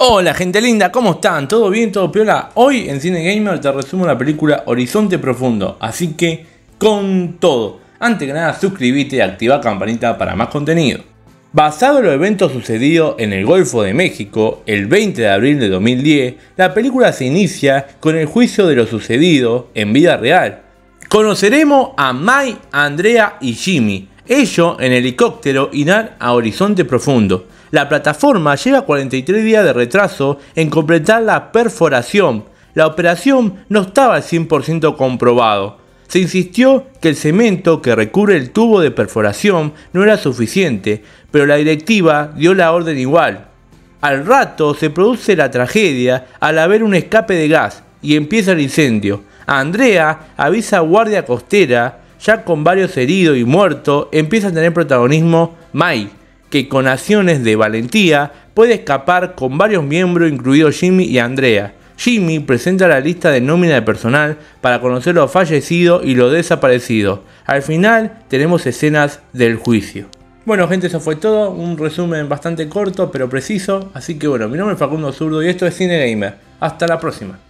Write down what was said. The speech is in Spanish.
Hola gente linda, ¿cómo están? ¿Todo bien? ¿Todo piola? Hoy en Cine Gamer te resumo la película Horizonte Profundo, así que con todo. Antes que nada suscríbete y activa campanita para más contenido. Basado en los eventos sucedidos en el Golfo de México el 20 de abril de 2010, la película se inicia con el juicio de lo sucedido en vida real. Conoceremos a Mai, Andrea y Jimmy, ello en helicóptero Inar a horizonte profundo. La plataforma lleva 43 días de retraso en completar la perforación. La operación no estaba al 100% comprobado. Se insistió que el cemento que recubre el tubo de perforación no era suficiente, pero la directiva dio la orden igual. Al rato se produce la tragedia al haber un escape de gas y empieza el incendio. Andrea avisa a guardia costera ya con varios heridos y muertos, empieza a tener protagonismo Mai, que con acciones de valentía puede escapar con varios miembros, incluidos Jimmy y Andrea. Jimmy presenta la lista de nómina de personal para conocer los fallecidos y los desaparecidos. Al final tenemos escenas del juicio. Bueno gente, eso fue todo, un resumen bastante corto pero preciso, así que bueno, mi nombre es Facundo Zurdo y esto es Cine Gamer. Hasta la próxima.